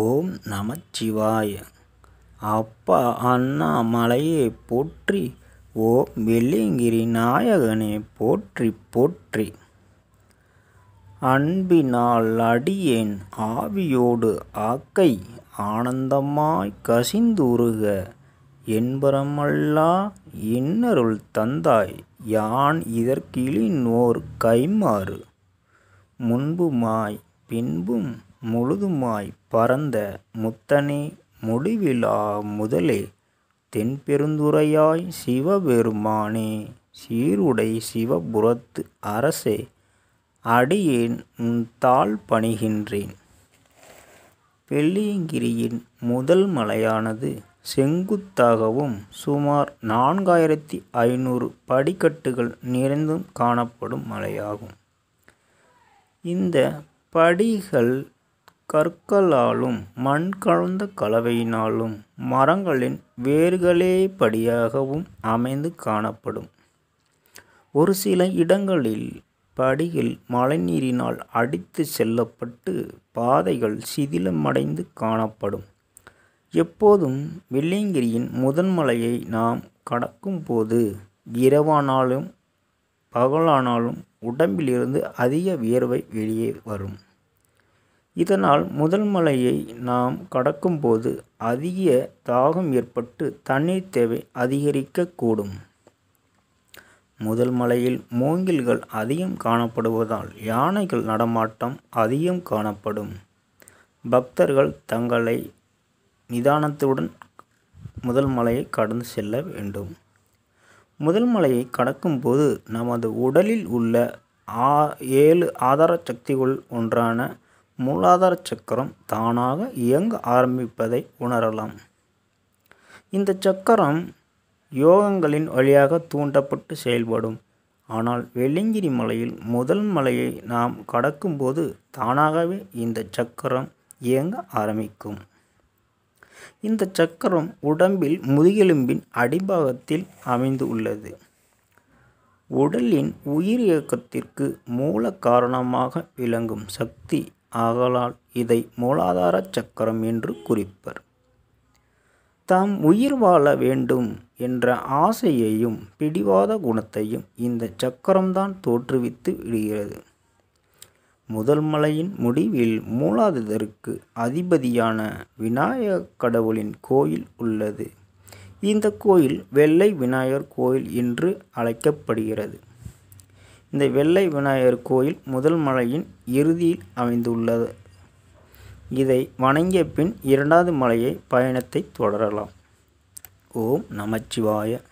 ஓம் நமச்சிவாய அப்பா அண்ணா மலையே போற்றி ஓம் வெள்ளிங்கிரி நாயகனே போற்றி போற்றி அன்பினால் அடியேன் ஆவியோடு ஆக்கை ஆனந்தமாய் கசிந்துருக என்பரமல்லா இன்னருள் தந்தாய் யான் ஓர் கைமாறு முன்புமாய் பின்பும் முழுதுமாய் பரந்த முத்தனே முடிவிலா முதலே தென்பெருந்துறையாய் சிவபெருமானே சீருடை சிவபுரத்து அரசே அடியேன் தாழ் பணிகின்றேன் வெள்ளியங்கிரியின் முதல் மலையானது செங்குத்தாகவும் சுமார் நான்காயிரத்தி ஐநூறு படிக்கட்டுகள் நிறைந்தும் காணப்படும் மலையாகும் இந்த படிகள் கற்களாலும் மண் கலந்த கலவையினாலும் மரங்களின் வேர்களே படியாகவும் அமைந்து காணப்படும். ஒரு சில இடங்களில் படியில் மழைநீரினால் அடித்து செல்லப்பட்டு பாதைகள் சிதிலமடைந்து காணப்படும். எப்போதும் வெள்ளியங்கிரியின் முதன்மலையை நாம் கடக்கும்போது இரவானாலும் பகலானாலும் உடம்பிலிருந்து அதிக வியர்வை வெளியே வரும். இதனால் முதல் மலையை நாம் கடக்கும்போது அதிக தாகம் ஏற்பட்டு தண்ணீர் தேவை அதிகரிக்கக்கூடும் முதல் மலையில் மூங்கில்கள் அதிகம் காணப்படுவதால் யானைகள் நடமாட்டம் அதிகம் காணப்படும் பக்தர்கள் தங்களை நிதானத்துடன் முதல் மலையை கடந்து செல்ல வேண்டும் முதல் மலையை கடக்கும்போது நமது உடலில் உள்ள ஆ ஏழு ஆதார சக்திகள் ஒன்றான மூலாதார சக்கரம் தானாக இயங்க ஆரம்பிப்பதை உணரலாம் இந்த சக்கரம் யோகங்களின் வழியாக தூண்டப்பட்டு செயல்படும் ஆனால் வெள்ளிங்கிரி மலையில் முதல் மலையை நாம் கடக்கும்போது தானாகவே இந்த சக்கரம் இயங்க ஆரம்பிக்கும் இந்த சக்கரம் உடம்பில் முதுகெலும்பின் அடிபாகத்தில் அமைந்து உள்ளது உடலின் உயிர் இயக்கத்திற்கு மூல காரணமாக விளங்கும் சக்தி ஆகலால் இதை மூலாதார சக்கரம் என்று குறிப்பர் தாம் உயிர் வாழ வேண்டும் என்ற ஆசையையும் பிடிவாத குணத்தையும் இந்த சக்கரம்தான் தோற்றுவித்து விடுகிறது முதல் மலையின் முடிவில் மூலாததற்கு அதிபதியான விநாயக கடவுளின் கோயில் உள்ளது இந்த கோயில் வெள்ளை விநாயகர் கோயில் என்று அழைக்கப்படுகிறது இந்த வெள்ளை விநாயகர் கோயில் முதல் மலையின் இறுதியில் அமைந்துள்ளது இதை வணங்கிய பின் இரண்டாவது மலையை பயணத்தை தொடரலாம் ஓம் நமச்சிவாய